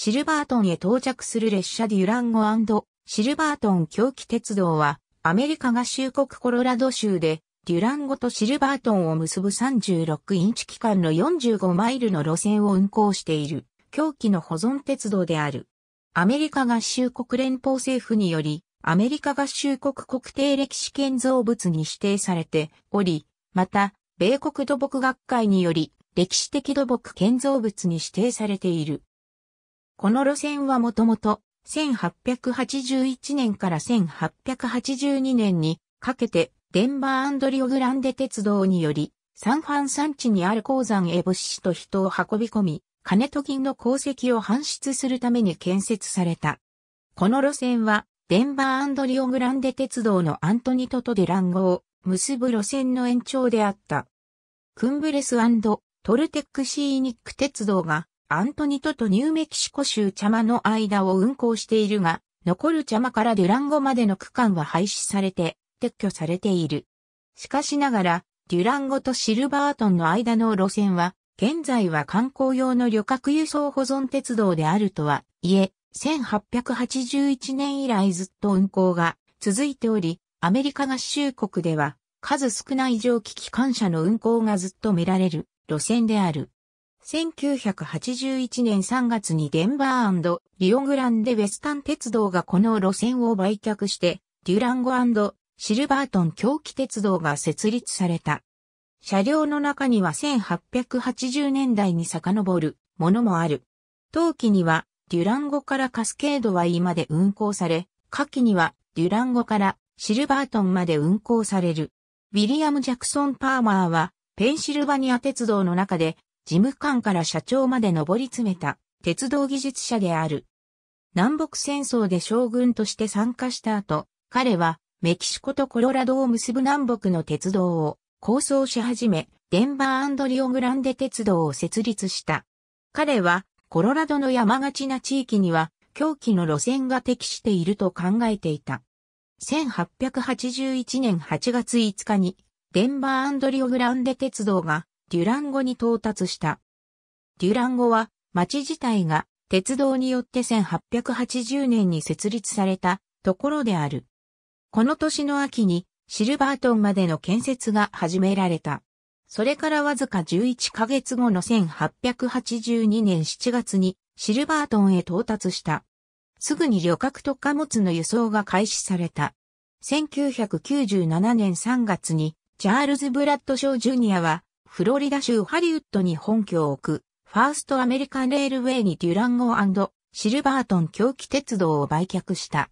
シルバートンへ到着する列車デュランゴシルバートン狂気鉄道は、アメリカ合衆国コロラド州で、デュランゴとシルバートンを結ぶ36インチ期間の45マイルの路線を運行している、狂気の保存鉄道である。アメリカ合衆国連邦政府により、アメリカ合衆国国定歴史建造物に指定されており、また、米国土木学会により、歴史的土木建造物に指定されている。この路線はもともと1881年から1882年にかけてデンバーリオグランデ鉄道によりサンファン山地にある鉱山へ物シと人を運び込み、金と銀の鉱石を搬出するために建設された。この路線はデンバーリオグランデ鉄道のアントニトとデランゴを結ぶ路線の延長であった。クンブレストルテックシーニック鉄道がアントニトとニューメキシコ州チャマの間を運行しているが、残るチャマからデュランゴまでの区間は廃止されて、撤去されている。しかしながら、デュランゴとシルバートンの間の路線は、現在は観光用の旅客輸送保存鉄道であるとはいえ、1881年以来ずっと運行が続いており、アメリカ合衆国では数少ない蒸気機関車の運行がずっと見られる路線である。1981年3月にデンバーリオグランデウェスタン鉄道がこの路線を売却して、デュランゴシルバートン狂気鉄道が設立された。車両の中には1880年代に遡るものもある。当期にはデュランゴからカスケードは今で運行され、下記にはデュランゴからシルバートンまで運行される。ウィリアム・ジャクソン・パーマーはペンシルバニア鉄道の中で事務官から社長まで上り詰めた鉄道技術者である。南北戦争で将軍として参加した後、彼はメキシコとコロラドを結ぶ南北の鉄道を構想し始め、デンバーリオグランデ鉄道を設立した。彼はコロラドの山がちな地域には狂気の路線が適していると考えていた。1881年8月5日にデンバーリオグランデ鉄道がデュランゴに到達した。デュランゴは町自体が鉄道によって1880年に設立されたところである。この年の秋にシルバートンまでの建設が始められた。それからわずか11ヶ月後の1882年7月にシルバートンへ到達した。すぐに旅客と貨物の輸送が開始された。1997年3月にチャールズ・ブラッドショー・ジュニアはフロリダ州ハリウッドに本拠を置く、ファーストアメリカンレールウェイにデュランゴシルバートン狂気鉄道を売却した。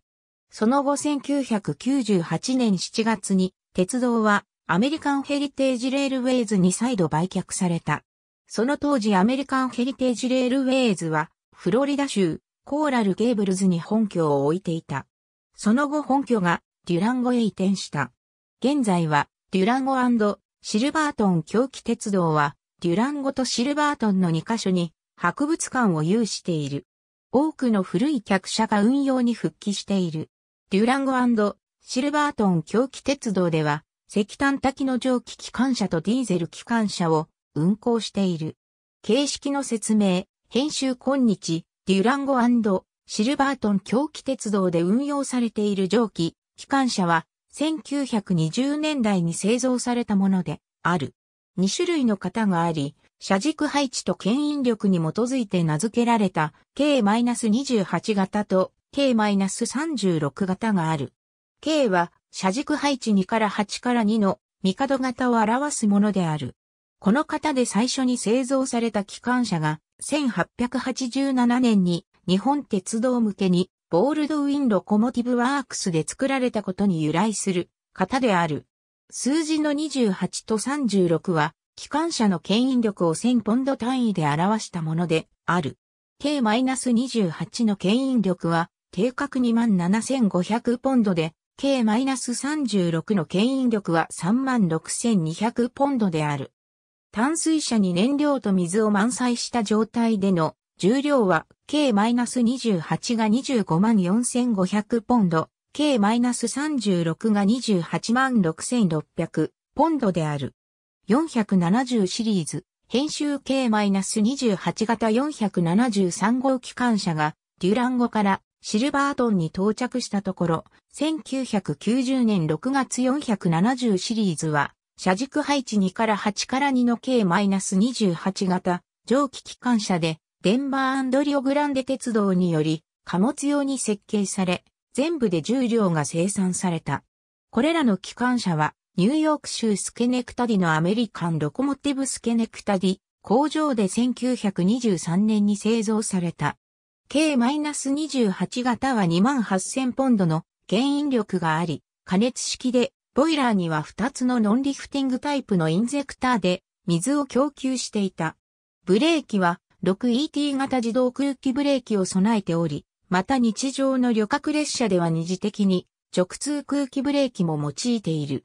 その後1998年7月に、鉄道はアメリカンヘリテージレールウェイズに再度売却された。その当時アメリカンヘリテージレールウェイズは、フロリダ州、コーラルゲーブルズに本拠を置いていた。その後本拠がデュランゴへ移転した。現在は、デュランゴシルバートン狂気鉄道は、デュランゴとシルバートンの2カ所に博物館を有している。多くの古い客車が運用に復帰している。デュランゴシルバートン狂気鉄道では、石炭滝の蒸気機関車とディーゼル機関車を運行している。形式の説明、編集今日、デュランゴシルバートン狂気鉄道で運用されている蒸気、機関車は1920年代に製造されたものである。2種類の型があり、車軸配置と牽引力に基づいて名付けられた K-28 型と K-36 型がある。K は車軸配置2から8から2の角型を表すものである。この型で最初に製造された機関車が1887年に日本鉄道向けにボールドウィン・ロコモティブ・ワークスで作られたことに由来する型である。数字の28と36は、機関車の牽引力を1000ポンド単位で表したものである。K-28 の牽引力は、定格27,500ポンドで、K-36 の牽引力は36,200ポンドである。淡水車に燃料と水を満載した状態での重量は K-28 が25万4500ポンド、K-36 が28万6600ポンドである。470シリーズ、編集 K-28 型473号機関車が、デュランゴからシルバートンに到着したところ、1990年6月470シリーズは、車軸配置2から8から2の K-28 型蒸気機関車で、デンバーリオグランデ鉄道により貨物用に設計され、全部で10両が生産された。これらの機関車は、ニューヨーク州スケネクタディのアメリカンロコモティブスケネクタディ工場で1923年に製造された。K-28 型は28000ポンドの牽引力があり、加熱式で、ボイラーには2つのノンリフティングタイプのインゼクターで水を供給していた。ブレーキは 6ET 型自動空気ブレーキを備えており、また日常の旅客列車では二次的に直通空気ブレーキも用いている。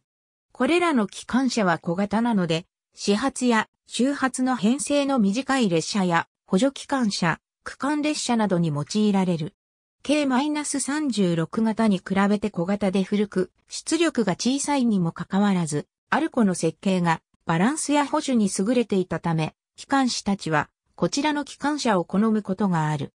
これらの機関車は小型なので、始発や周発の編成の短い列車や補助機関車、区間列車などに用いられる。K-36 型に比べて小型で古く、出力が小さいにもかかわらず、アルコの設計がバランスや保守に優れていたため、機関士たちはこちらの機関車を好むことがある。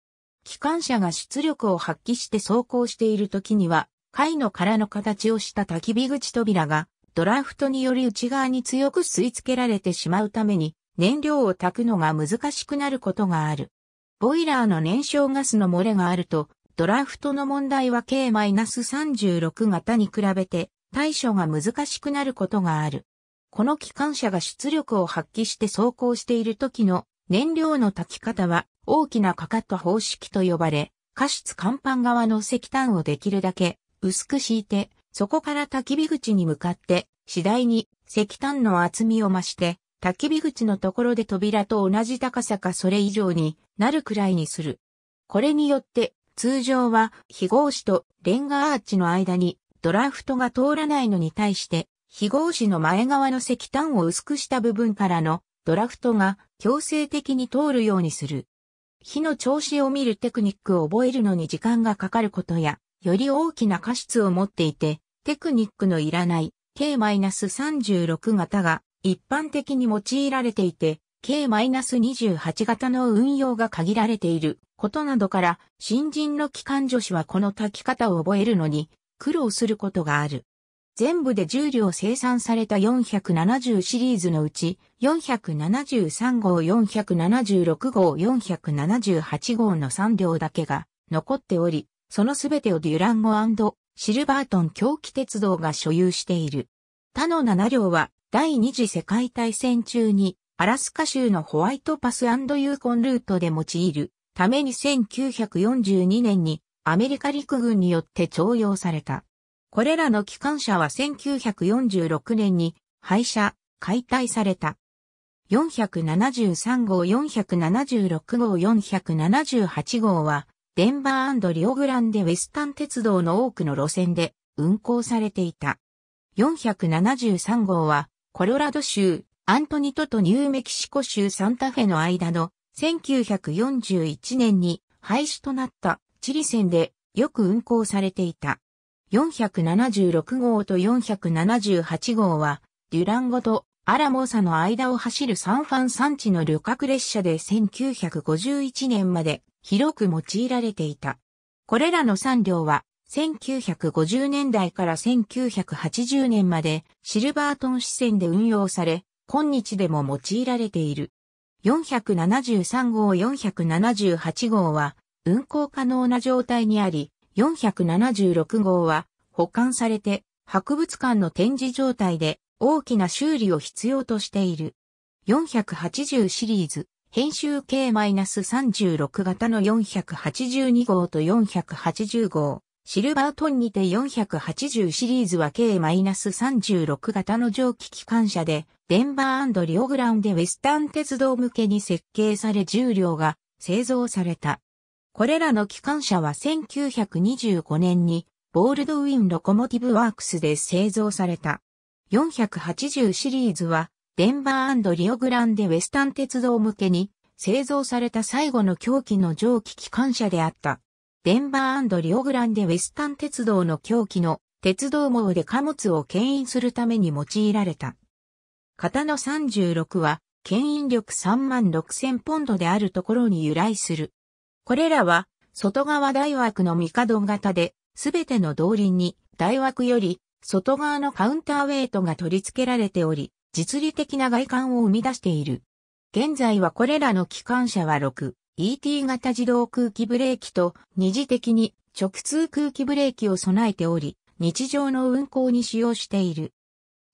機関車が出力を発揮して走行している時には、貝の殻の形をした焚き火口扉が、ドラフトにより内側に強く吸い付けられてしまうために、燃料を焚くのが難しくなることがある。ボイラーの燃焼ガスの漏れがあると、ドラフトの問題は K-36 型に比べて対処が難しくなることがある。この機関車が出力を発揮して走行している時の燃料の炊き方は大きなかかった方式と呼ばれ、加湿甲板側の石炭をできるだけ薄く敷いて、そこから焚き火口に向かって次第に石炭の厚みを増して、焚き火口のところで扉と同じ高さかそれ以上になるくらいにする。これによって通常は非合紙とレンガアーチの間にドラフトが通らないのに対して、非合紙の前側の石炭を薄くした部分からのドラフトが強制的に通るようにする。火の調子を見るテクニックを覚えるのに時間がかかることや、より大きな過失を持っていて、テクニックのいらない K-36 型が一般的に用いられていて、K-28 型の運用が限られていることなどから、新人の機関助手はこの炊き方を覚えるのに苦労することがある。全部で10両生産された470シリーズのうち、473号、476号、478号の3両だけが残っており、そのすべてをデュランゴシルバートン狂気鉄道が所有している。他の7両は、第二次世界大戦中に、アラスカ州のホワイトパスユーコンルートで用いるために1942年にアメリカ陸軍によって徴用された。これらの機関車は1946年に廃車、解体された。473号、476号、478号は、デンバーリオグランデウェスタン鉄道の多くの路線で運行されていた。473号は、コロラド州、アントニトとニューメキシコ州サンタフェの間の1941年に廃止となったチリ線でよく運行されていた。476号と478号は、デュランゴとアラモーサの間を走るサンファン山地の旅客列車で1951年まで広く用いられていた。これらの3両は、1950年代から1980年までシルバートン支線で運用され、今日でも用いられている。473号478号は運行可能な状態にあり、476号は保管されて博物館の展示状態で大きな修理を必要としている。480シリーズ編集 k -36 型の482号と480号。シルバートンにて480シリーズは計 -36 型の蒸気機関車で、デンバーリオグランでウェスタン鉄道向けに設計され重量が製造された。これらの機関車は1925年にボールドウィン・ロコモティブ・ワークスで製造された。480シリーズはデンバーリオグランデウェスタン鉄道向けに製造された最後の狂気の蒸気機関車であった。デンバーリオグランデウェスタン鉄道の狂気の鉄道網で貨物を牽引するために用いられた。型の36は牽引力3万6000ポンドであるところに由来する。これらは、外側大枠の帝型で、すべての動輪に、大枠より、外側のカウンターウェイトが取り付けられており、実利的な外観を生み出している。現在はこれらの機関車は6、ET 型自動空気ブレーキと二次的に直通空気ブレーキを備えており、日常の運行に使用している。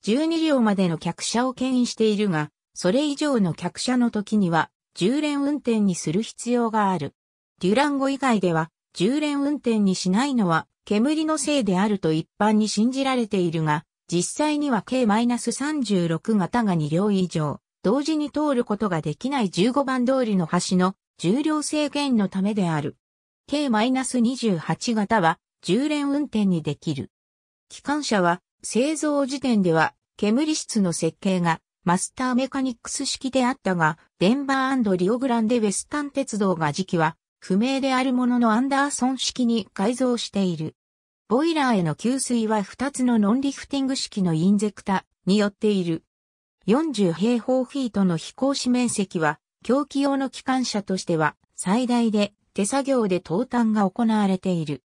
12両までの客車を牽引しているが、それ以上の客車の時には、重連運転にする必要がある。デュランゴ以外では、重連運転にしないのは、煙のせいであると一般に信じられているが、実際には K-36 型が2両以上、同時に通ることができない15番通りの橋の重量制限のためである。K-28 型は重連運転にできる。機関車は製造時点では煙室の設計がマスターメカニックス式であったが、デンバーリオグランデウェスタン鉄道が時期は不明であるもののアンダーソン式に改造している。ボイラーへの給水は2つのノンリフティング式のインゼクタによっている。40平方フィートの飛行士面積は、狂気用の機関車としては最大で手作業で投炭が行われている。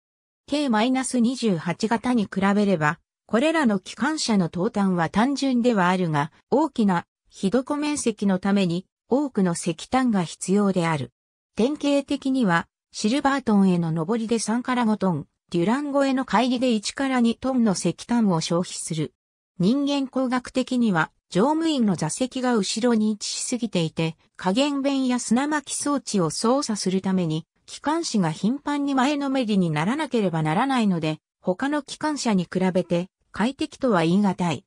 K-28 型に比べれば、これらの機関車の投炭は単純ではあるが、大きな、ひどこ面積のために、多くの石炭が必要である。典型的には、シルバートンへの上りで3から5トン、デュランゴへの帰りで1から2トンの石炭を消費する。人間工学的には、乗務員の座席が後ろに位置しすぎていて、加減弁や砂巻き装置を操作するために、機関士が頻繁に前のめりにならなければならないので、他の機関車に比べて快適とは言い難い。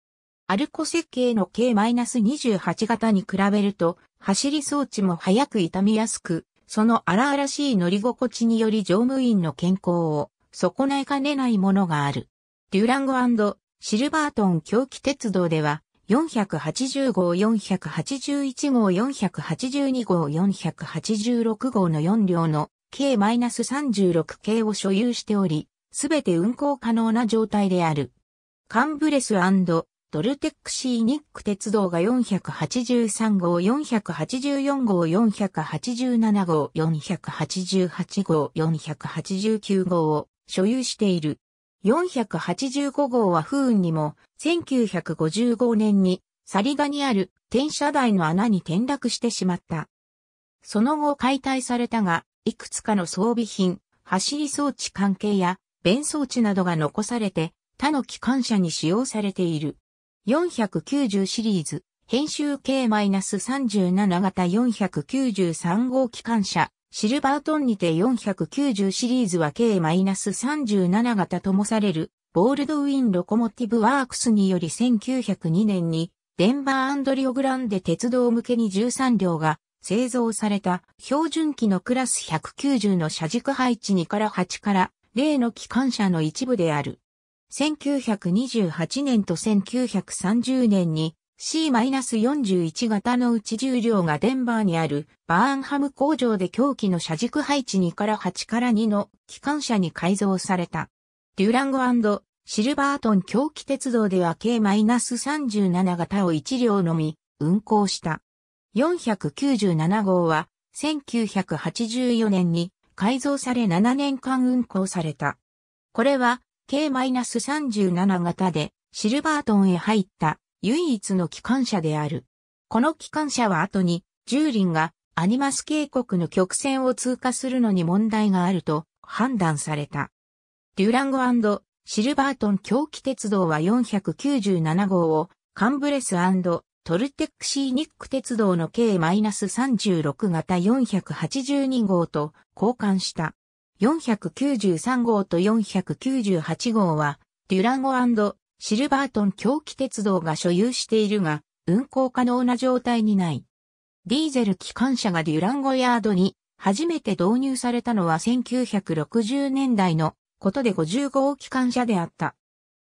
アルコ設計の K-28 型に比べると、走り装置も早く傷みやすく、その荒々しい乗り心地により乗務員の健康を損ないかねないものがある。デュランゴシルバートン狂気鉄道では、480号、481号、482号、486号の4両の計 -36 系を所有しており、すべて運行可能な状態である。カンブレスドルテックシーニック鉄道が483号、484号、487号、488号、489号を所有している。485号は不運にも、1955年にサリガにある転車台の穴に転落してしまった。その後解体されたが、いくつかの装備品、走り装置関係や、弁装置などが残されて、他の機関車に使用されている。490シリーズ、編集 K-37 型493号機関車、シルバートンにて490シリーズは K-37 型ともされる、ボールドウィン・ロコモティブ・ワークスにより1902年に、デンバーリオグランデ鉄道向けに13両が製造された標準機のクラス190の車軸配置2から8から例の機関車の一部である。1928年と1930年に C-41 型のうち重量がデンバーにあるバーンハム工場で狂気の車軸配置2から8から2の機関車に改造された。デュランゴシルバートン狂気鉄道では K-37 型を1両のみ運行した。497号は1984年に改造され7年間運行された。これは K-37 型でシルバートンへ入った唯一の機関車である。この機関車は後に、ジューリンがアニマス渓谷の曲線を通過するのに問題があると判断された。デュランゴシルバートン狂気鉄道は497号をカンブレストルテックシーニック鉄道の K-36 型482号と交換した。493号と498号は、デュランゴシルバートン狂気鉄道が所有しているが、運行可能な状態にない。ディーゼル機関車がデュランゴヤードに初めて導入されたのは1960年代のことで50号機関車であった。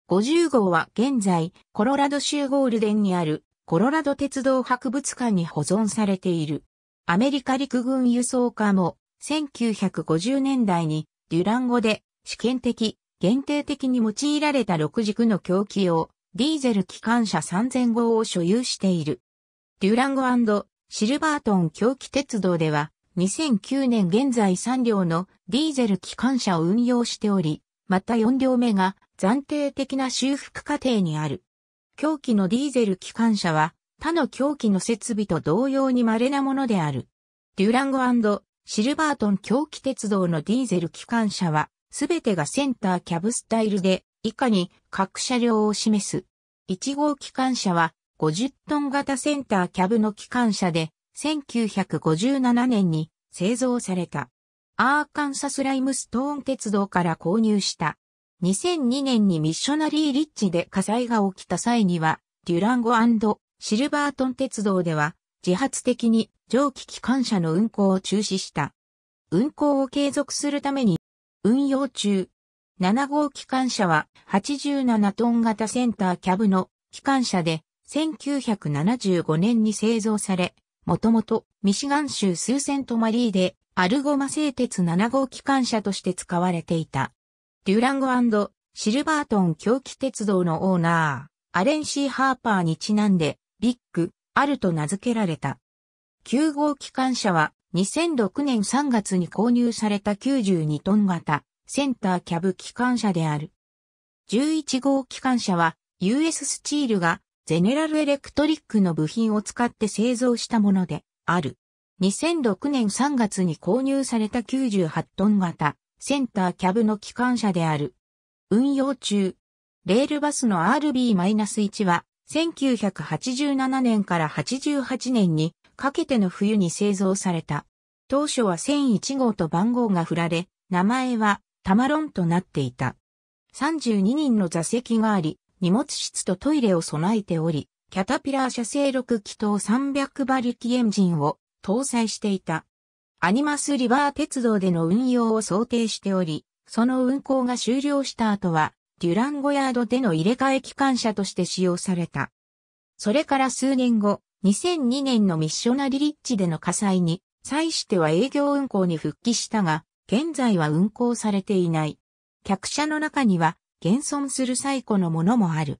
50号は現在コロラド州ゴールデンにあるコロラド鉄道博物館に保存されている。アメリカ陸軍輸送課も1950年代にデュラン語で試験的、限定的に用いられた6軸の狂気用ディーゼル機関車3000号を所有している。デュランゴシルバートン狂気鉄道では2009年現在3両のディーゼル機関車を運用しており、また4両目が暫定的な修復過程にある。狂気のディーゼル機関車は他の狂気の設備と同様に稀なものである。デュランゴシルバートン狂気鉄道のディーゼル機関車は、すべてがセンターキャブスタイルで、以下に各車両を示す。1号機関車は、50トン型センターキャブの機関車で、1957年に製造された。アーカンサスライムストーン鉄道から購入した。2002年にミッショナリーリッチで火災が起きた際には、デュランゴシルバートン鉄道では自発的に蒸気機関車の運行を中止した。運行を継続するために、運用中、7号機関車は87トン型センターキャブの機関車で1975年に製造され、もともとミシガン州スーセントマリーでアルゴマ製鉄7号機関車として使われていた。デュランゴシルバートン狂気鉄道のオーナー、アレンシー・ハーパーにちなんで、ビッグ、あると名付けられた。9号機関車は2006年3月に購入された92トン型センターキャブ機関車である。11号機関車は US スチールがゼネラルエレクトリックの部品を使って製造したものである。2006年3月に購入された98トン型センターキャブの機関車である。運用中、レールバスの RB-1 は1987年から88年にかけての冬に製造された。当初は1001号と番号が振られ、名前はタマロンとなっていた。32人の座席があり、荷物室とトイレを備えており、キャタピラー社製6気筒300馬力エンジンを搭載していた。アニマスリバー鉄道での運用を想定しており、その運行が終了した後は、デュランゴヤードでの入れ替え機関車として使用された。それから数年後、2002年のミッショナリリッチでの火災に、際しては営業運行に復帰したが、現在は運行されていない。客車の中には、現存する最古のものもある。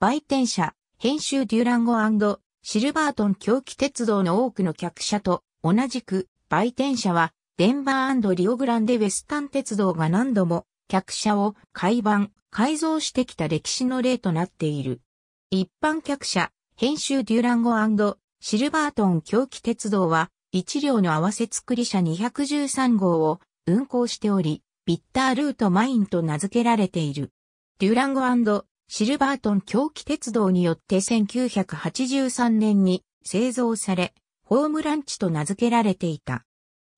売店車、編集デュランゴシルバートン狂気鉄道の多くの客車と同じく、売店車は、デンバーリオグランデウェスタン鉄道が何度も客車を改版、改造してきた歴史の例となっている。一般客車、編集デュランゴシルバートン狂気鉄道は、一両の合わせ作り車213号を運行しており、ビッタールートマインと名付けられている。デュランゴシルバートン狂気鉄道によって1983年に製造され、ホームランチと名付けられていた。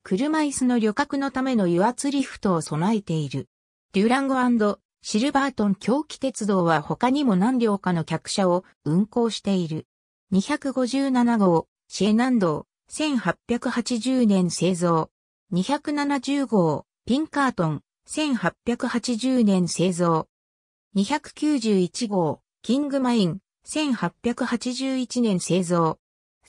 車椅子の旅客のための油圧リフトを備えている。デュランゴシルバートン狂気鉄道は他にも何両かの客車を運行している。257号、シエナンド、1880年製造。270号、ピンカートン、1880年製造。291号、キングマイン、1881年製造。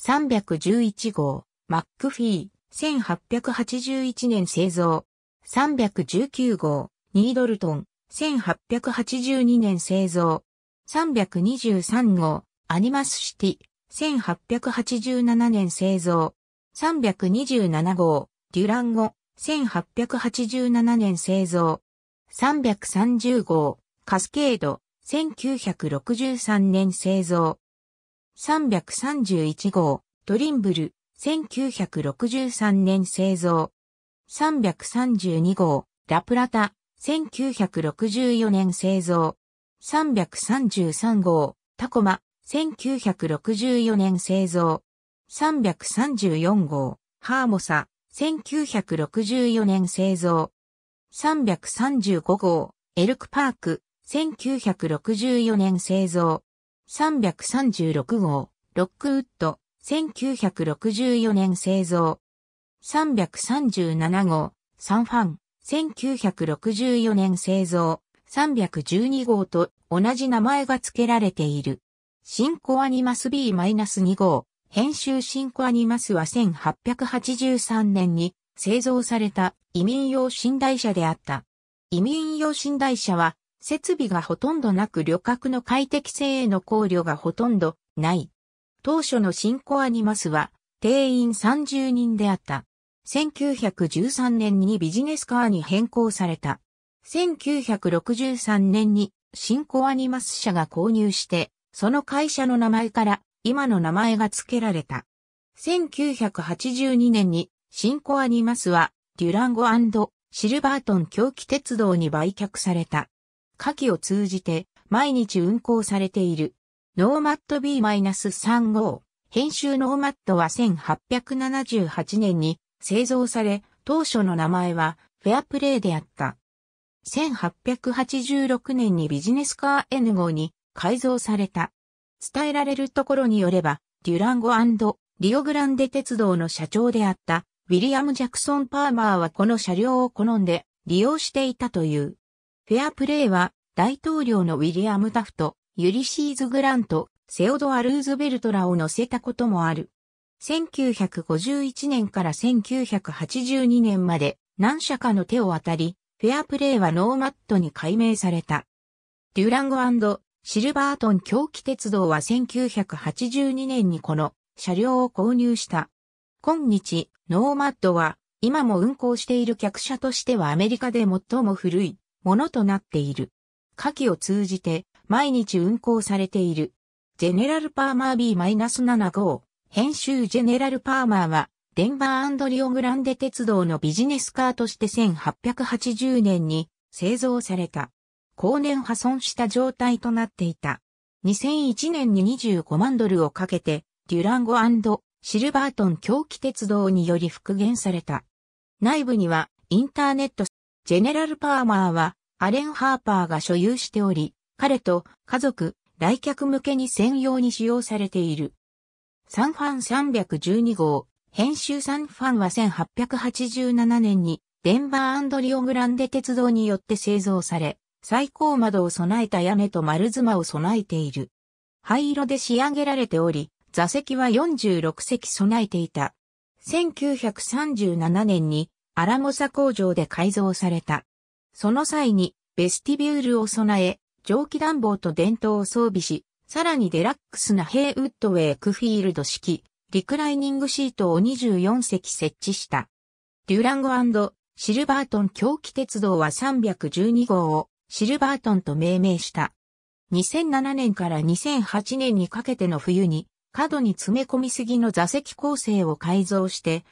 311号、マックフィー、1881年製造。319号、ニードルトン、1882年製造。323号、アニマスシティ。1887年製造。327号、デュランゴ。1887年製造。330号、カスケード。1963年製造。331号、ドリンブル。1963年製造。332号、ラプラタ。1964年製造。333号、タコマ、1964年製造。334号、ハーモサ、1964年製造。335号、エルクパーク、1964年製造。336号、ロックウッド、1964年製造。337号、サンファン、1964年製造312号と同じ名前が付けられている。新コアニマス B-2 号、編集新コアニマスは1883年に製造された移民用寝台車であった。移民用寝台車は設備がほとんどなく旅客の快適性への考慮がほとんどない。当初の新コアニマスは定員30人であった。1913年にビジネスカーに変更された。1963年に新コアニマス社が購入して、その会社の名前から今の名前が付けられた。1982年に新コアニマスはデュランゴシルバートン狂気鉄道に売却された。下記を通じて毎日運行されている。ノーマット B-3 号。編集ノーマットは1878年に製造され、当初の名前はフェアプレーであった。1886年にビジネスカー N 号に改造された。伝えられるところによれば、デュランゴリオグランデ鉄道の社長であったウィリアム・ジャクソン・パーマーはこの車両を好んで利用していたという。フェアプレーは大統領のウィリアム・タフト、ユリシーズ・グラント、セオドア・ルーズベルトらを乗せたこともある。1951年から1982年まで何社かの手を当たり、フェアプレーはノーマットに改名された。デュランゴシルバートン狂気鉄道は1982年にこの車両を購入した。今日、ノーマットは今も運行している客車としてはアメリカで最も古いものとなっている。下記を通じて毎日運行されている。ゼネラルパーマービー7 5編集ジェネラル・パーマーは、デンバーリオグランデ鉄道のビジネスカーとして1880年に製造された。後年破損した状態となっていた。2001年に25万ドルをかけて、デュランゴシルバートン狂気鉄道により復元された。内部には、インターネット、ジェネラル・パーマーは、アレン・ハーパーが所有しており、彼と家族、来客向けに専用に使用されている。サンファン312号、編集サンファンは1887年にデンバーリオグランデ鉄道によって製造され、最高窓を備えた屋根と丸妻を備えている。灰色で仕上げられており、座席は46席備えていた。1937年にアラモサ工場で改造された。その際にベスティビュールを備え、蒸気暖房と電灯を装備し、さらにデラックスなヘイウッドウェイクフィールド式、リクライニングシートを24席設置した。デュランゴシルバートン狂気鉄道は312号をシルバートンと命名した。2007年から2008年にかけての冬に、角に詰め込みすぎの座席構成を改造して、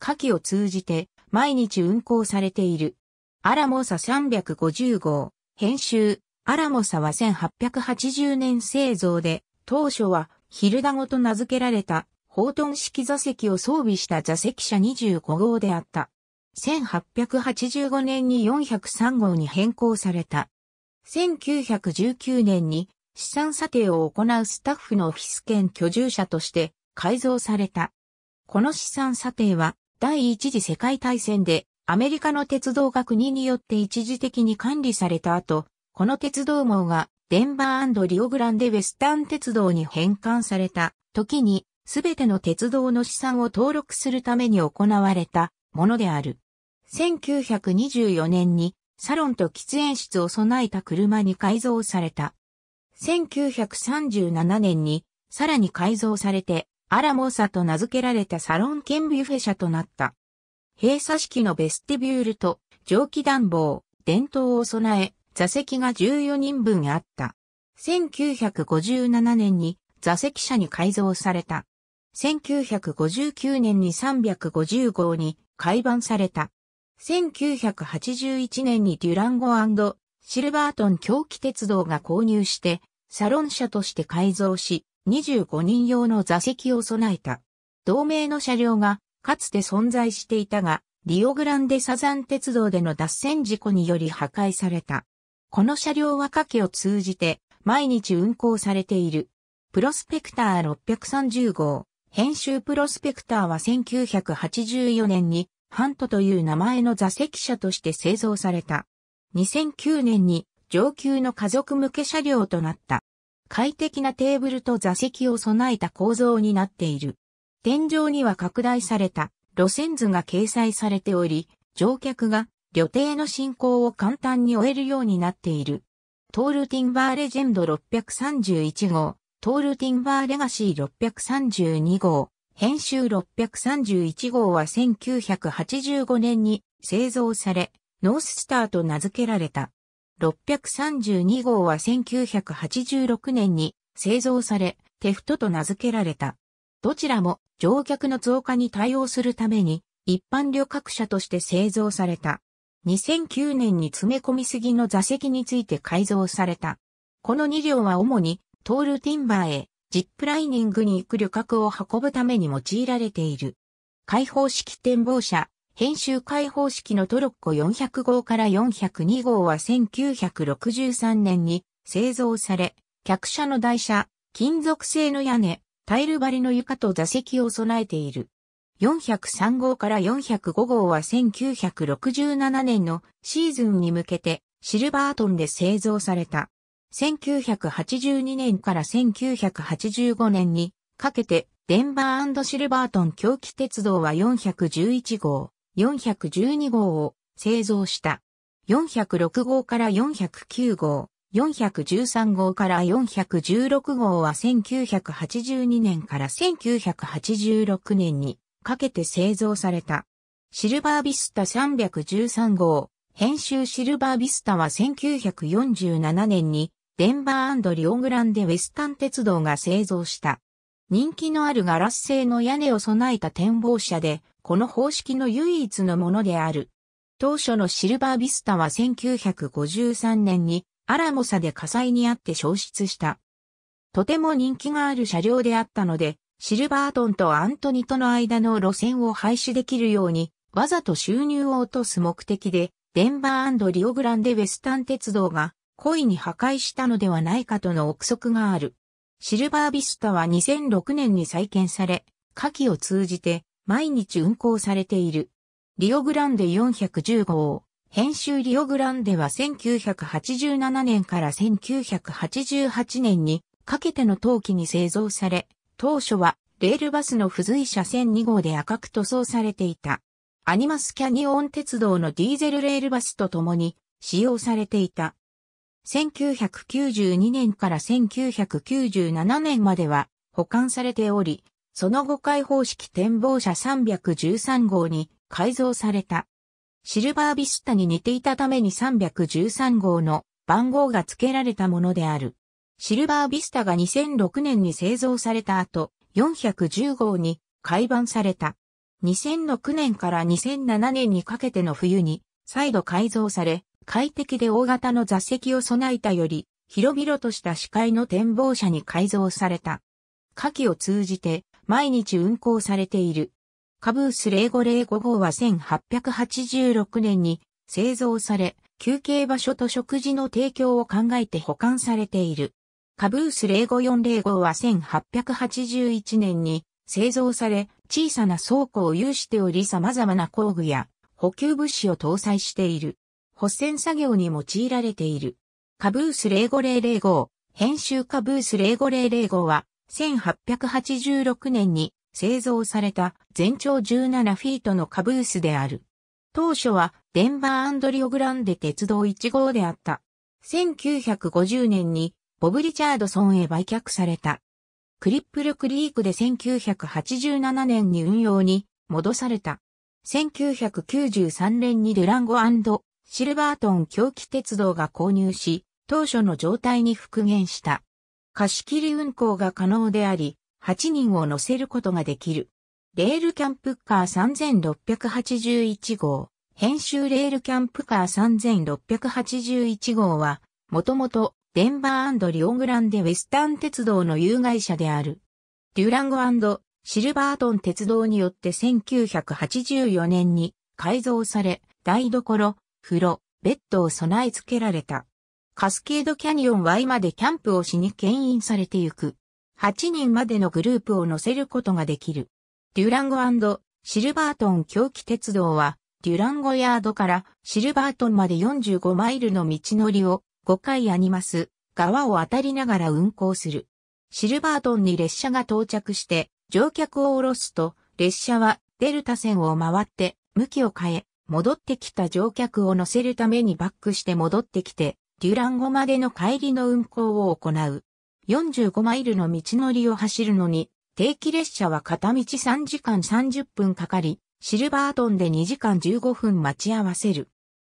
下記を通じて毎日運行されている。アラモーサ350号、編集、アラモサは1880年製造で、当初はヒルダゴと名付けられたホートン式座席を装備した座席車25号であった。1885年に403号に変更された。1919年に資産査定を行うスタッフのオフィス兼居住者として改造された。この資産査定は第一次世界大戦でアメリカの鉄道が国によって一時的に管理された後、この鉄道網がデンバーリオグランデウェスタン鉄道に変換された時にすべての鉄道の資産を登録するために行われたものである。1924年にサロンと喫煙室を備えた車に改造された。1937年にさらに改造されてアラモサと名付けられたサロン兼ビュフェ社となった。閉鎖式のベスティビュールと蒸気暖房、電灯を備え、座席が14人分あった。1957年に座席車に改造された。1959年に350号に改版された。1981年にデュランゴシルバートン狂気鉄道が購入して、サロン車として改造し、25人用の座席を備えた。同盟の車両がかつて存在していたが、リオグランデサザン鉄道での脱線事故により破壊された。この車両は下記を通じて毎日運行されている。プロスペクター630号、編集プロスペクターは1984年にハントという名前の座席車として製造された。2009年に上級の家族向け車両となった。快適なテーブルと座席を備えた構造になっている。天井には拡大された路線図が掲載されており、乗客が旅程の進行を簡単に終えるようになっている。トールティンバーレジェンド631号、トールティンバーレガシー632号、編集631号は1985年に製造され、ノーススターと名付けられた。632号は1986年に製造され、テフトと名付けられた。どちらも乗客の増加に対応するために一般旅客車として製造された。2009年に詰め込みすぎの座席について改造された。この2両は主にトールティンバーへジップライニングに行く旅客を運ぶために用いられている。開放式展望車、編集開放式のトロッコ400号から402号は1963年に製造され、客車の台車、金属製の屋根、タイル張りの床と座席を備えている。403号から405号は1967年のシーズンに向けてシルバートンで製造された。1982年から1985年にかけてデンバーシルバートン狂気鉄道は411号、412号を製造した。406号から409号、413号から416号は1982年から1986年にかけて製造された。シルバービスタ313号、編集シルバービスタは1947年にデンバーリオグランデウェスタン鉄道が製造した。人気のあるガラス製の屋根を備えた展望車で、この方式の唯一のものである。当初のシルバービスタは1953年にアラモサで火災にあって消失した。とても人気がある車両であったので、シルバートンとアントニとの間の路線を廃止できるように、わざと収入を落とす目的で、デンバーリオグランデウェスタン鉄道が故意に破壊したのではないかとの憶測がある。シルバービスタは2006年に再建され、下記を通じて毎日運行されている。リオグランデ410号。編集リオグランデは1987年から1988年にかけての陶器に製造され、当初はレールバスの付随車線2号で赤く塗装されていた。アニマスキャニオン鉄道のディーゼルレールバスと共に使用されていた。1992年から1997年までは保管されており、その後開放式展望車313号に改造された。シルバービスタに似ていたために313号の番号が付けられたものである。シルバービスタが2006年に製造された後、410号に改版された。2006年から2007年にかけての冬に再度改造され、快適で大型の座席を備えたより、広々とした視界の展望車に改造された。下記を通じて毎日運行されている。カブース0505号は1886年に製造され、休憩場所と食事の提供を考えて保管されている。カブース05405は1881年に製造され、小さな倉庫を有しており様々な工具や補給物資を搭載している。補選作業に用いられている。カブース05005、編集カブース05005は、1886年に製造された全長17フィートのカブースである。当初はデンバーリオグランデ鉄道1号であった。1950年にボブ・リチャードソンへ売却された。クリップル・クリークで1987年に運用に戻された。1993年にルランゴシルバートン狂気鉄道が購入し、当初の状態に復元した。貸し切り運行が可能であり、8人を乗せることができる。レールキャンプカー3681号、編集レールキャンプカー3681号は、もともとデンバーリオングランデウェスタン鉄道の有害者である。デュランゴシルバートン鉄道によって1984年に改造され、台所、風呂、ベッドを備え付けられた。カスケードキャニオン Y までキャンプをしに牽引されてゆく。8人までのグループを乗せることができる。デュランゴシルバートン狂気鉄道は、デュランゴヤードからシルバートンまで45マイルの道のりを5回アニマス、川を渡りながら運行する。シルバートンに列車が到着して、乗客を降ろすと、列車はデルタ線を回って、向きを変え、戻ってきた乗客を乗せるためにバックして戻ってきて、デュランゴまでの帰りの運行を行う。45マイルの道のりを走るのに、定期列車は片道3時間30分かかり、シルバートンで2時間15分待ち合わせる。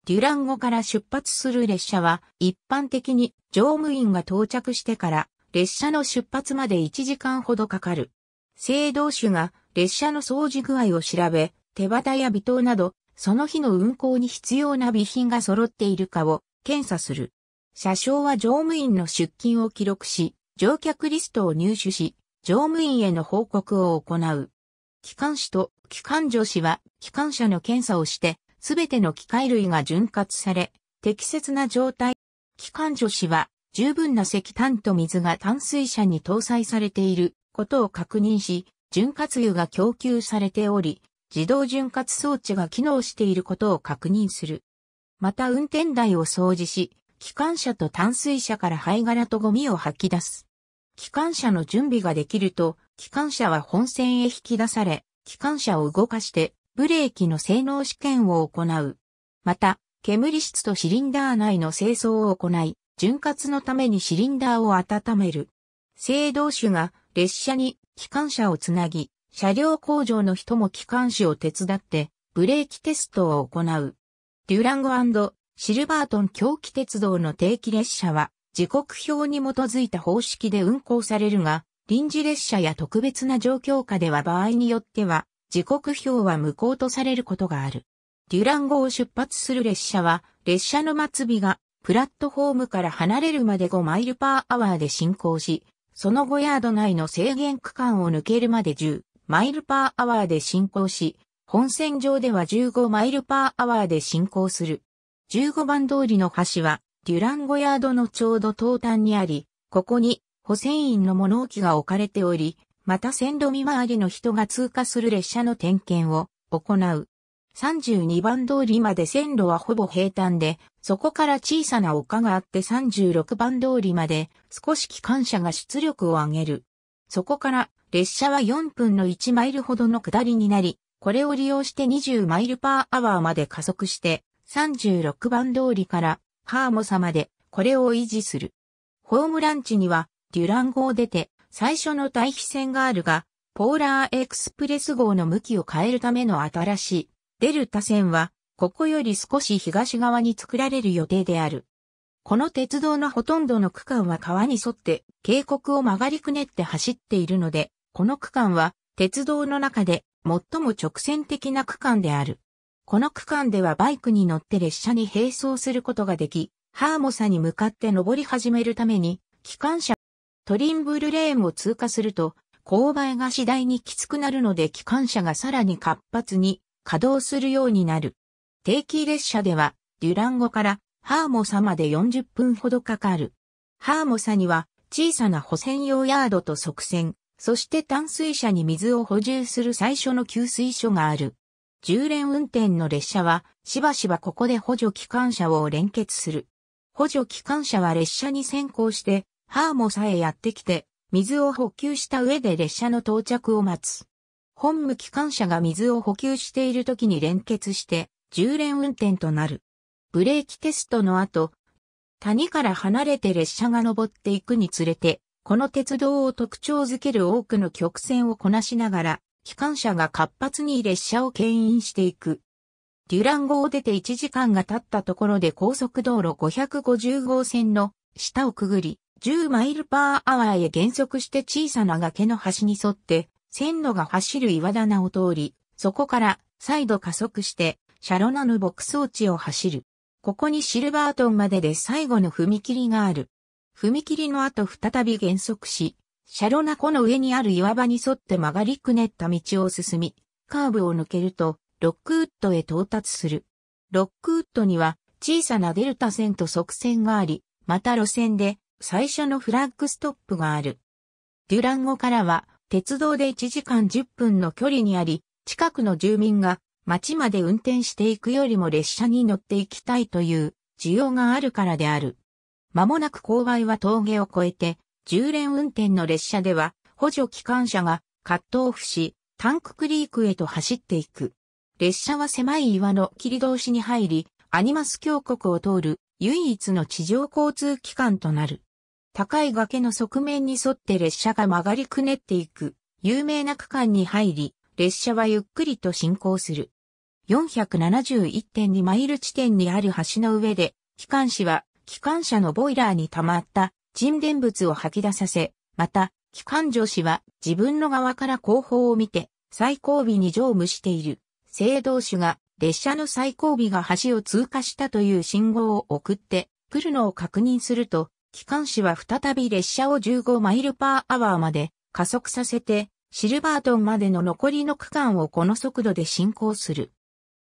デュランゴから出発する列車は一般的に乗務員が到着してから列車の出発まで1時間ほどかかる。制動手が列車の掃除具合を調べ、手旗や微糖など、その日の運行に必要な備品が揃っているかを検査する。車掌は乗務員の出勤を記録し、乗客リストを入手し、乗務員への報告を行う。機関士と機関助士は機関車の検査をして、すべての機械類が潤滑され、適切な状態。機関助士は、十分な石炭と水が淡水車に搭載されていることを確認し、潤滑油が供給されており、自動潤滑装置が機能していることを確認する。また運転台を掃除し、機関車と淡水車から灰殻とゴミを吐き出す。機関車の準備ができると、機関車は本線へ引き出され、機関車を動かしてブレーキの性能試験を行う。また、煙室とシリンダー内の清掃を行い、潤滑のためにシリンダーを温める。制動手が列車に機関車をつなぎ、車両工場の人も機関士を手伝って、ブレーキテストを行う。デュランゴシルバートン狂気鉄道の定期列車は、時刻表に基づいた方式で運行されるが、臨時列車や特別な状況下では場合によっては、時刻表は無効とされることがある。デュランゴを出発する列車は、列車の末尾がプラットフォームから離れるまで5マイルパーアワーで進行し、その5ヤード内の制限区間を抜けるまで10マイルパーアワーで進行し、本線上では15マイルパーアワーで進行する。15番通りの橋は、デュランゴヤードのちょうど東端にあり、ここに、補線員の物置が置かれており、また線路見回りの人が通過する列車の点検を行う。32番通りまで線路はほぼ平坦で、そこから小さな丘があって36番通りまで少し機関車が出力を上げる。そこから列車は4分の1マイルほどの下りになり、これを利用して20マイルパーアワーまで加速して、36番通りからハーモサまでこれを維持する。ホームランチにはデュラン号を出て最初の対比線があるが、ポーラーエクスプレス号の向きを変えるための新しいデルタ線は、ここより少し東側に作られる予定である。この鉄道のほとんどの区間は川に沿って渓谷を曲がりくねって走っているので、この区間は鉄道の中で最も直線的な区間である。この区間ではバイクに乗って列車に並走することができ、ハーモサに向かって登り始めるために、機関車トリンブルレーンを通過すると、勾配が次第にきつくなるので機関車がさらに活発に稼働するようになる。定期列車では、デュランゴからハーモサまで40分ほどかかる。ハーモサには小さな保線用ヤードと側線、そして淡水車に水を補充する最初の給水所がある。重連運転の列車は、しばしばここで補助機関車を連結する。補助機関車は列車に先行して、ハーモさえやってきて、水を補給した上で列車の到着を待つ。本無機関車が水を補給している時に連結して、重連運転となる。ブレーキテストの後、谷から離れて列車が登っていくにつれて、この鉄道を特徴づける多くの曲線をこなしながら、機関車が活発に列車を牽引していく。デュラン号を出て1時間が経ったところで高速道路550号線の下をくぐり、10マイルパーアワーへ減速して小さな崖の端に沿って、線路が走る岩棚を通り、そこから再度加速して、シャロナの牧草地を走る。ここにシルバートンまでで最後の踏切がある。踏切の後再び減速し、シャロナ湖の上にある岩場に沿って曲がりくねった道を進み、カーブを抜けると、ロックウッドへ到達する。ロックウッドには小さなデルタ線と側線があり、また路線で最初のフラッグストップがある。デュランゴからは鉄道で1時間10分の距離にあり、近くの住民が町まで運転していくよりも列車に乗っていきたいという需要があるからである。間もなく勾配は峠を越えて、10連運転の列車では補助機関車がカットオフし、タンククリークへと走っていく。列車は狭い岩の切り通しに入り、アニマス峡谷を通る唯一の地上交通機関となる。高い崖の側面に沿って列車が曲がりくねっていく、有名な区間に入り、列車はゆっくりと進行する。471.2マイル地点にある橋の上で、機関士は、機関車のボイラーに溜まった沈殿物を吐き出させ、また、機関助士は自分の側から後方を見て、最後尾に乗務している。制動手が列車の最後尾が橋を通過したという信号を送って、来るのを確認すると、機関士は再び列車を15マイルパーアワーまで加速させて、シルバートンまでの残りの区間をこの速度で進行する。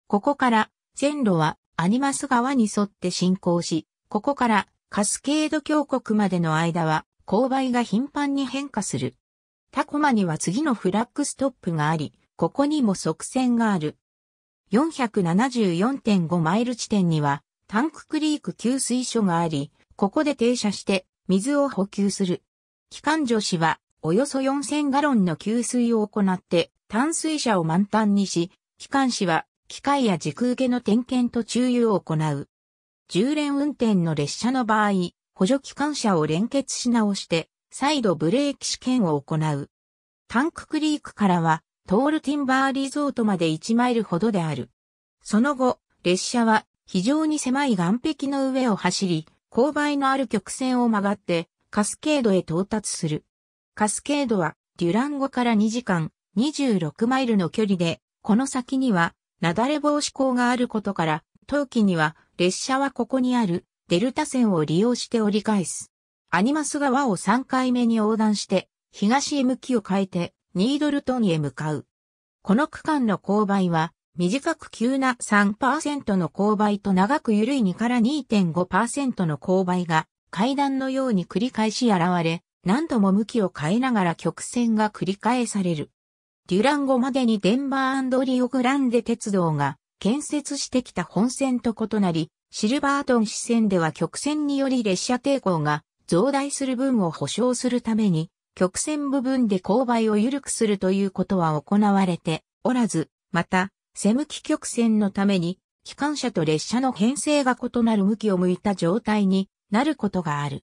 ここから、線路はアニマス川に沿って進行し、ここからカスケード峡谷までの間は、勾配が頻繁に変化する。タコマには次のフラッグストップがあり、ここにも側線がある。474.5マイル地点には、タンククリーク給水所があり、ここで停車して水を補給する。機関助士はおよそ4000ガロンの給水を行って淡水車を満タンにし、機関士は機械や軸受けの点検と注油を行う。重連運転の列車の場合、補助機関車を連結し直して、再度ブレーキ試験を行う。タンククリークからは、トールティンバーリゾートまで1マイルほどである。その後、列車は非常に狭い岸壁の上を走り、勾配のある曲線を曲がって、カスケードへ到達する。カスケードは、デュランゴから2時間、26マイルの距離で、この先には、雪崩防止港があることから、冬季には、列車はここにある、デルタ線を利用して折り返す。アニマス川を3回目に横断して、東へ向きを変えて、ニードルトンへ向かう。この区間の勾配は、短く急な3%の勾配と長く緩い2から2.5%の勾配が階段のように繰り返し現れ、何度も向きを変えながら曲線が繰り返される。デュランゴまでにデンバーリオグランデ鉄道が建設してきた本線と異なり、シルバートン支線では曲線により列車抵抗が増大する分を保証するために、曲線部分で勾配を緩くするということは行われておらず、また、セムき曲線のために、機関車と列車の編成が異なる向きを向いた状態になることがある。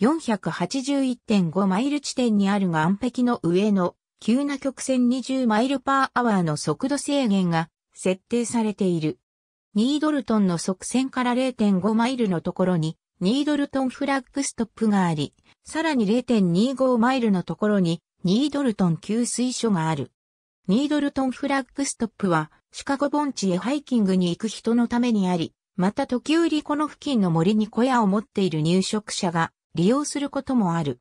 481.5マイル地点にある岸壁の上の急な曲線20マイルパーアワーの速度制限が設定されている。ニードルトンの側線から0.5マイルのところにニードルトンフラッグストップがあり、さらに0.25マイルのところにニードルトン給水所がある。ニードルトンフラッグストップはシカゴ盆地へハイキングに行く人のためにあり、また時折この付近の森に小屋を持っている入植者が利用することもある。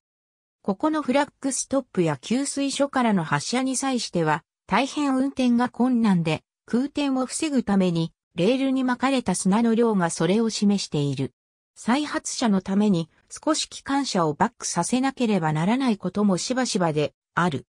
ここのフラッグストップや給水所からの発射に際しては、大変運転が困難で、空転を防ぐために、レールに巻かれた砂の量がそれを示している。再発者のために少し機関車をバックさせなければならないこともしばしばである。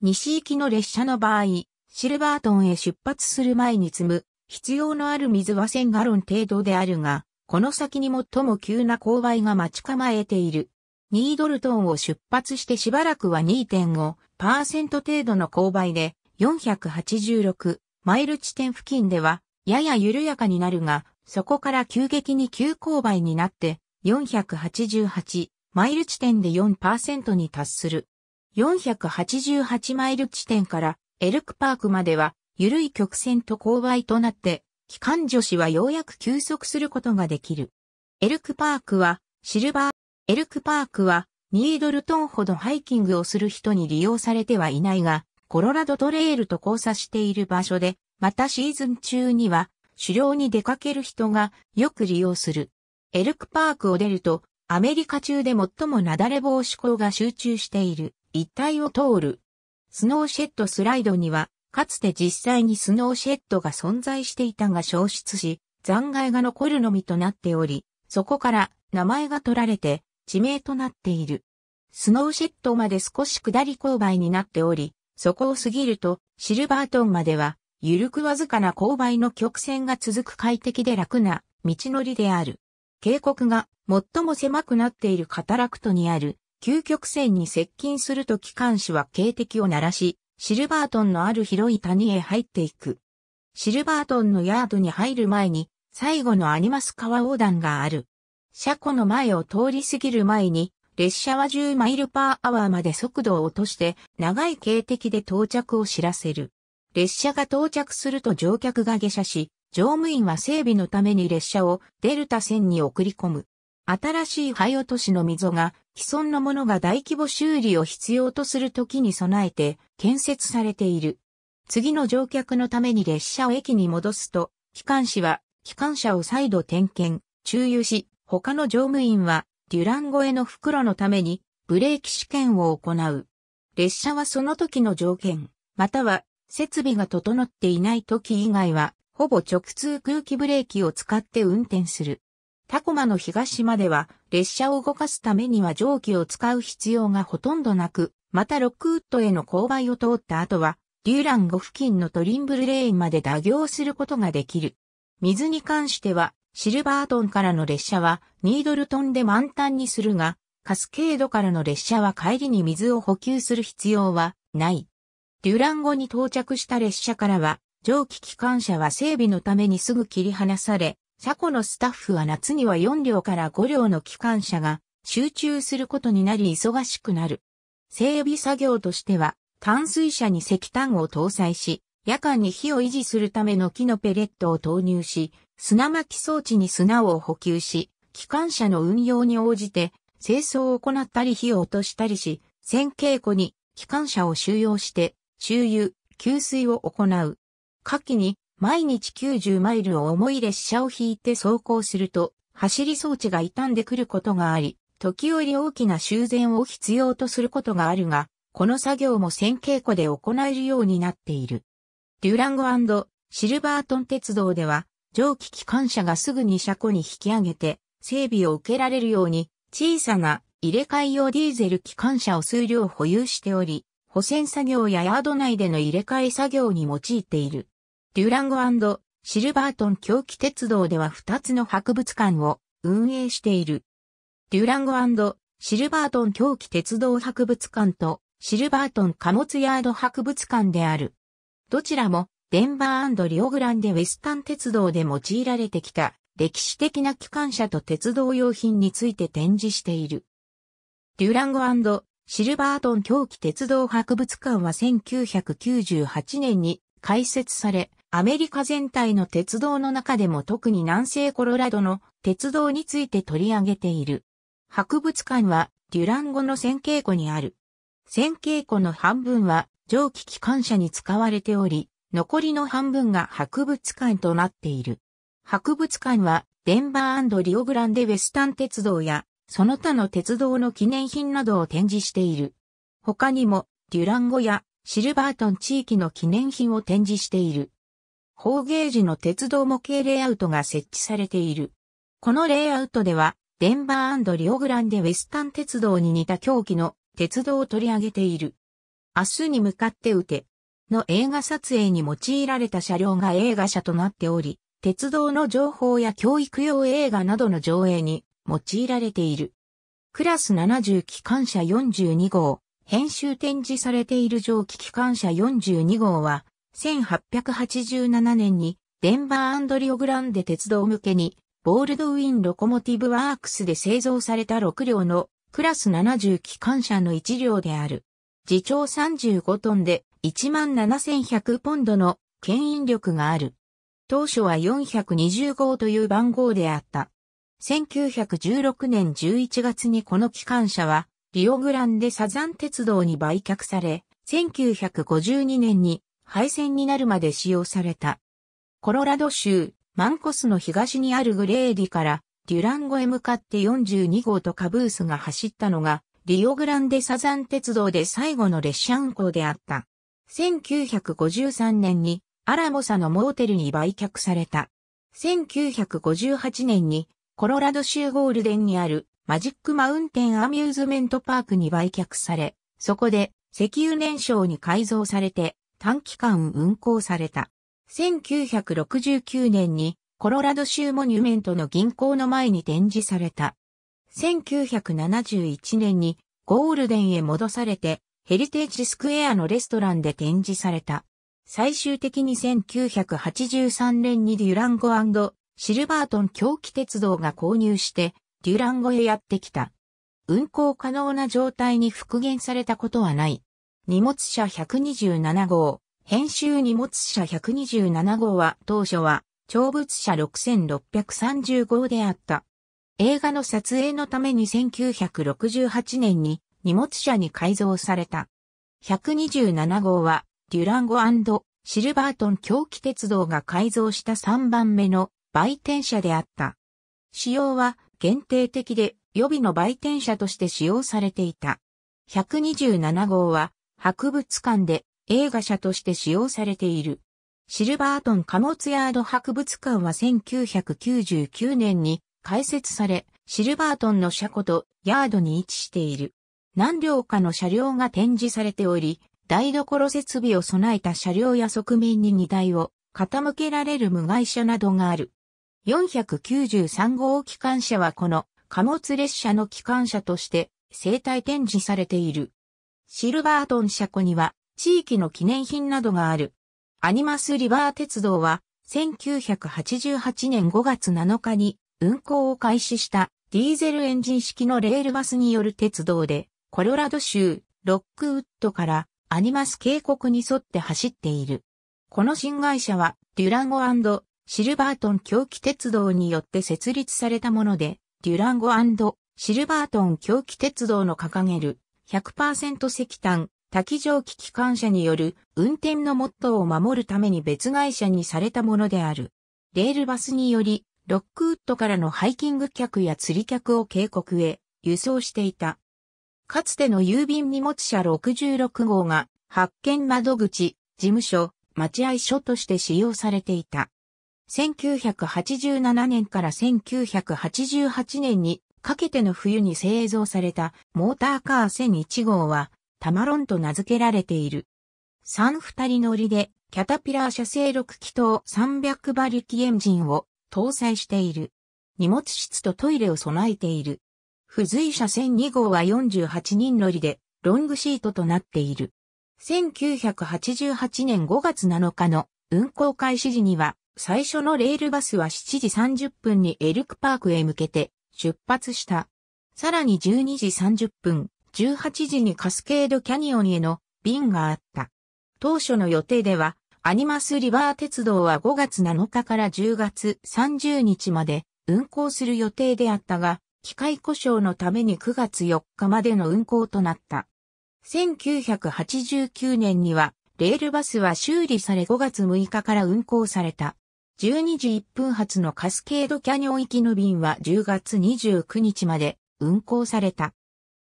西行きの列車の場合、シルバートンへ出発する前に積む必要のある水は1000ガロン程度であるが、この先に最も急な勾配が待ち構えている。ニードルトンを出発してしばらくは2.5%程度の勾配で486マイル地点付近ではやや緩やかになるが、そこから急激に急勾配になって488マイル地点で4%に達する。488マイル地点からエルクパークまでは、緩い曲線と勾配となって、機関女子はようやく休息することができる。エルクパークは、シルバー、エルクパークは、ニードルトンほどハイキングをする人に利用されてはいないが、コロラドトレイルと交差している場所で、またシーズン中には、狩猟に出かける人がよく利用する。エルクパークを出ると、アメリカ中で最も雪崩防止校が集中している一帯を通る。スノーシェットスライドには、かつて実際にスノーシェットが存在していたが消失し、残骸が残るのみとなっており、そこから名前が取られて地名となっている。スノーシェットまで少し下り勾配になっており、そこを過ぎるとシルバートンまでは、ゆるくわずかな勾配の曲線が続く快適で楽な道のりである。渓谷が最も狭くなっているカタラクトにある究極線に接近すると機関士は警笛を鳴らし、シルバートンのある広い谷へ入っていく。シルバートンのヤードに入る前に、最後のアニマス川横断がある。車庫の前を通り過ぎる前に、列車は10マイルパーアワーまで速度を落として、長い警笛で到着を知らせる。列車が到着すると乗客が下車し、乗務員は整備のために列車をデルタ線に送り込む。新しい灰落としの溝が既存のものが大規模修理を必要とする時に備えて建設されている。次の乗客のために列車を駅に戻すと、機関士は機関車を再度点検、注油し、他の乗務員はデュラン越えの袋のためにブレーキ試験を行う。列車はその時の条件、または設備が整っていない時以外は、ほぼ直通空気ブレーキを使って運転する。タコマの東までは列車を動かすためには蒸気を使う必要がほとんどなく、またロックウッドへの勾配を通った後は、デューランゴ付近のトリンブルレーンまで打行することができる。水に関しては、シルバートンからの列車はニードルトンで満タンにするが、カスケードからの列車は帰りに水を補給する必要はない。デュランゴに到着した列車からは、蒸気機関車は整備のためにすぐ切り離され、車庫のスタッフは夏には4両から5両の機関車が集中することになり忙しくなる。整備作業としては、淡水車に石炭を搭載し、夜間に火を維持するための木のペレットを投入し、砂巻き装置に砂を補給し、機関車の運用に応じて清掃を行ったり火を落としたりし、線稽古に機関車を収容して、注油、給水を行う。夏季に毎日90マイルを重い列車を引いて走行すると、走り装置が傷んでくることがあり、時折大きな修繕を必要とすることがあるが、この作業も線形庫で行えるようになっている。デュランゴシルバートン鉄道では、蒸気機関車がすぐに車庫に引き上げて、整備を受けられるように、小さな入れ替え用ディーゼル機関車を数量保有しており、補線作業やヤード内での入れ替え作業に用いている。デュランゴシルバートン狂気鉄道では2つの博物館を運営している。デュランゴシルバートン狂気鉄道博物館とシルバートン貨物ヤード博物館である。どちらもデンバーリオグランデウェスタン鉄道で用いられてきた歴史的な機関車と鉄道用品について展示している。デュランゴシルバートン狂気鉄道博物館は1998年に開設され、アメリカ全体の鉄道の中でも特に南西コロラドの鉄道について取り上げている。博物館はデュランゴの線形庫にある。線形庫の半分は蒸気機関車に使われており、残りの半分が博物館となっている。博物館はデンバーリオグランデウェスタン鉄道やその他の鉄道の記念品などを展示している。他にもデュランゴやシルバートン地域の記念品を展示している。ゲ芸時の鉄道模型レイアウトが設置されている。このレイアウトでは、デンバーリオグランデウェスタン鉄道に似た狂気の鉄道を取り上げている。明日に向かって打ての映画撮影に用いられた車両が映画車となっており、鉄道の情報や教育用映画などの上映に用いられている。クラス70機関車42号、編集展示されている蒸気機関車42号は、1887年にデンバーリオグランデ鉄道向けにボールドウィン・ロコモティブ・ワークスで製造された6両のクラス70機関車の1両である。自長35トンで17,100ポンドの牽引力がある。当初は420号という番号であった。1916年11月にこの機関車はリオグランデサザン鉄道に売却され、1952年に廃線になるまで使用された。コロラド州、マンコスの東にあるグレーディからデュランゴへ向かって42号とカブースが走ったのが、リオグランデサザン鉄道で最後の列車運行であった。1953年にアラモサのモーテルに売却された。1958年にコロラド州ゴールデンにあるマジックマウンテンアミューズメントパークに売却され、そこで石油燃焼に改造されて短期間運行された。1969年にコロラド州モニュメントの銀行の前に展示された。1971年にゴールデンへ戻されてヘリテージスクエアのレストランで展示された。最終的に1983年にデュランゴシルバートン狂気鉄道が購入してデュランゴへやってきた。運行可能な状態に復元されたことはない。荷物車127号、編集荷物車127号は当初は、長物車6630号であった。映画の撮影のために1968年に荷物車に改造された。127号は、デュランゴシルバートン狂気鉄道が改造した3番目の売店車であった。仕様は限定的で予備の売店車として使用されていた。127号は博物館で映画社として使用されている。シルバートン貨物ヤード博物館は1999年に開設され、シルバートンの車庫とヤードに位置している。何両かの車両が展示されており、台所設備を備えた車両や側面に荷台を傾けられる無害車などがある。493号機関車はこの貨物列車の機関車として生体展示されている。シルバートン車庫には地域の記念品などがある。アニマスリバー鉄道は1988年5月7日に運行を開始したディーゼルエンジン式のレールバスによる鉄道でコロラド州ロックウッドからアニマス渓谷に沿って走っている。この新会社はデュランゴシルバートン狂気鉄道によって設立されたもので、デュランゴシルバートン狂気鉄道の掲げる100%石炭、多機蒸気機関車による運転のモットーを守るために別会社にされたものである。レールバスにより、ロックウッドからのハイキング客や釣り客を渓谷へ輸送していた。かつての郵便荷物車66号が発見窓口、事務所、待合所として使用されていた。1987年から1988年にかけての冬に製造されたモーターカー1001号はタマロンと名付けられている。3二人乗りでキャタピラー車。製6気筒300馬力エンジンを搭載している。荷物室とトイレを備えている。付随車線2号は48人乗りでロングシートとなっている。1988年5月7日の運行開始時には最初のレールバスは7時30分にエルクパークへ向けて出発した。さらに12時30分、18時にカスケードキャニオンへの便があった。当初の予定では、アニマスリバー鉄道は5月7日から10月30日まで運行する予定であったが、機械故障のために9月4日までの運行となった。1989年には、レールバスは修理され5月6日から運行された。12時1分発のカスケードキャニオン行きの便は10月29日まで運行された。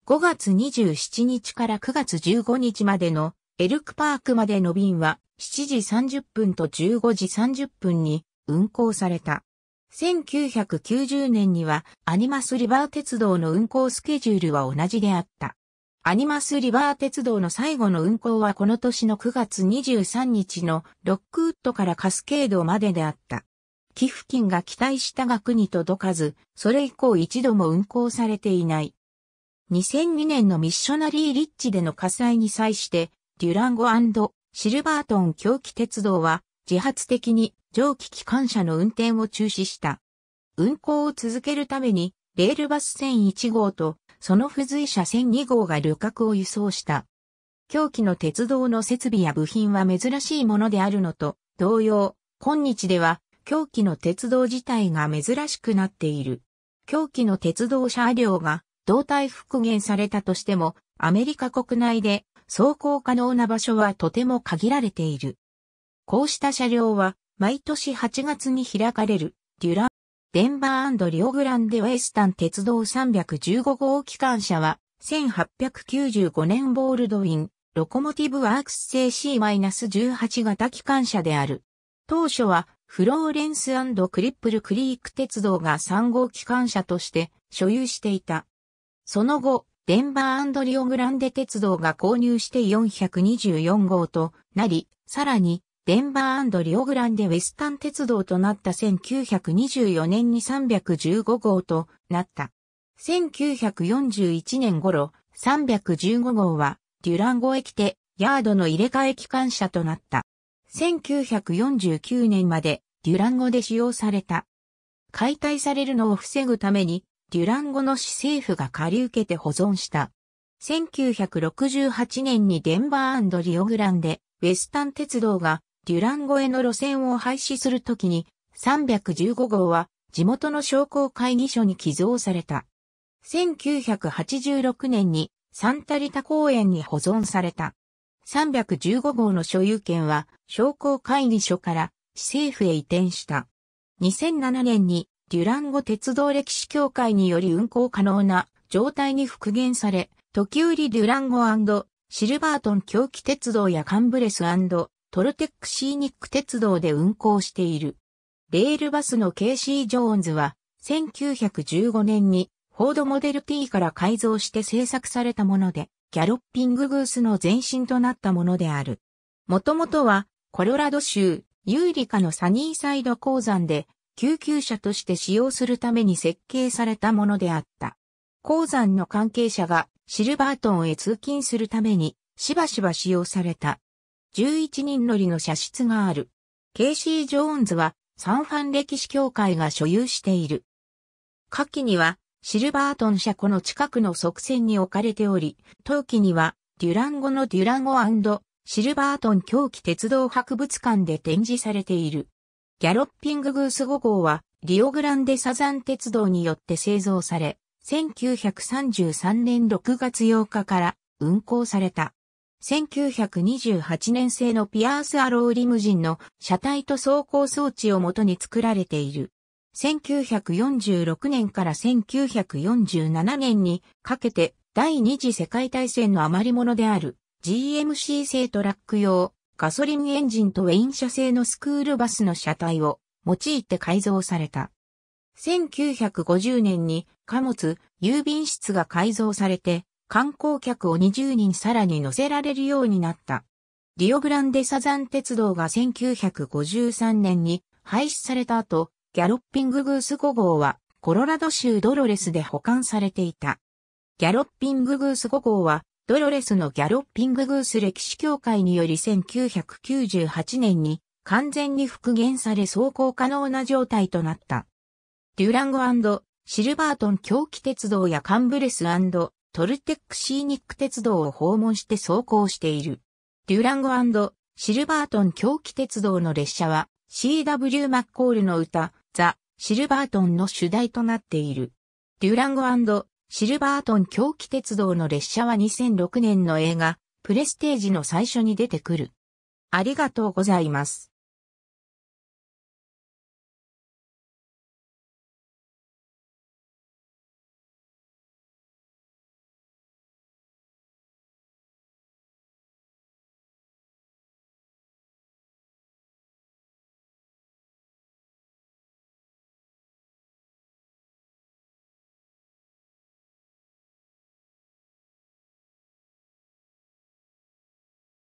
5月27日から9月15日までのエルクパークまでの便は7時30分と15時30分に運行された。1990年にはアニマスリバー鉄道の運行スケジュールは同じであった。アニマスリバー鉄道の最後の運行はこの年の9月23日のロックウッドからカスケードまでであった。寄付金が期待した額に届かず、それ以降一度も運行されていない。2002年のミッショナリーリッチでの火災に際して、デュランゴシルバートン狂気鉄道は自発的に蒸気機関車の運転を中止した。運行を続けるためにレールバス線1号と、その付随車線2号が旅客を輸送した。狂気の鉄道の設備や部品は珍しいものであるのと、同様、今日では、狂気の鉄道自体が珍しくなっている。狂気の鉄道車両が動体復元されたとしても、アメリカ国内で走行可能な場所はとても限られている。こうした車両は、毎年8月に開かれる、デュラデンバーリオグランデウェスタン鉄道315号機関車は、1895年ボールドイン、ロコモティブワークス製 C-18 型機関車である。当初は、フローレンスクリップルクリーク鉄道が3号機関車として所有していた。その後、デンバーリオグランデ鉄道が購入して424号となり、さらにデンバーリオグランデウェスタン鉄道となった1924年に315号となった。1941年頃、315号は、デュランゴ駅で、ヤードの入れ替え機関車となった。1949年まで、デュランゴで使用された。解体されるのを防ぐために、デュランゴの市政府が借り受けて保存した。1968年にデンバーリオグランデ、ウェスタン鉄道がデュランゴへの路線を廃止するときに、315号は地元の商工会議所に寄贈された。1986年にサンタリタ公園に保存された。315号の所有権は商工会議所から市政府へ移転した。2007年にデュランゴ鉄道歴史協会により運行可能な状態に復元され、時折デュランゴシルバートン狂気鉄道やカンブレストルテックシーニック鉄道で運行している。レールバスのケイシー・ジョーンズは、1915年にフォードモデル T から改造して製作されたもので、ギャロッピンググースの前身となったものである。もともとは、コロラド州、ユーリカのサニーサイド鉱山で、救急車として使用するために設計されたものであった。鉱山の関係者がシルバートンへ通勤するために、しばしば使用された11人乗りの車室がある。ケイシー・ジョーンズはサンファン歴史協会が所有している。下記にはシルバートン車庫の近くの側線に置かれており、当期にはデュランゴのデュランゴシルバートン狂気鉄道博物館で展示されている。ギャロッピンググース5号はリオグランデサザン鉄道によって製造され、1933年6月8日から運行された。1928年製のピアースアローリムジンの車体と走行装置をもとに作られている。1946年から1947年にかけて第二次世界大戦の余り物である GMC 製トラック用ガソリンエンジンとウェイン車製のスクールバスの車体を用いて改造された。1950年に貨物、郵便室が改造されて観光客を20人さらに乗せられるようになった。リオグランデサザン鉄道が1953年に廃止された後、ギャロッピンググース5号はコロラド州ドロレスで保管されていた。ギャロッピンググース5号はドロレスのギャロッピンググース歴史協会により1998年に完全に復元され走行可能な状態となった。デュランゴシルバートン狂気鉄道やカンブレストルテックシーニック鉄道を訪問して走行している。デュランゴシルバートン狂気鉄道の列車は CW マッコールの歌、ザ・シルバートンの主題となっている。デュランゴシルバートン狂気鉄道の列車は2006年の映画、プレステージの最初に出てくる。ありがとうございます。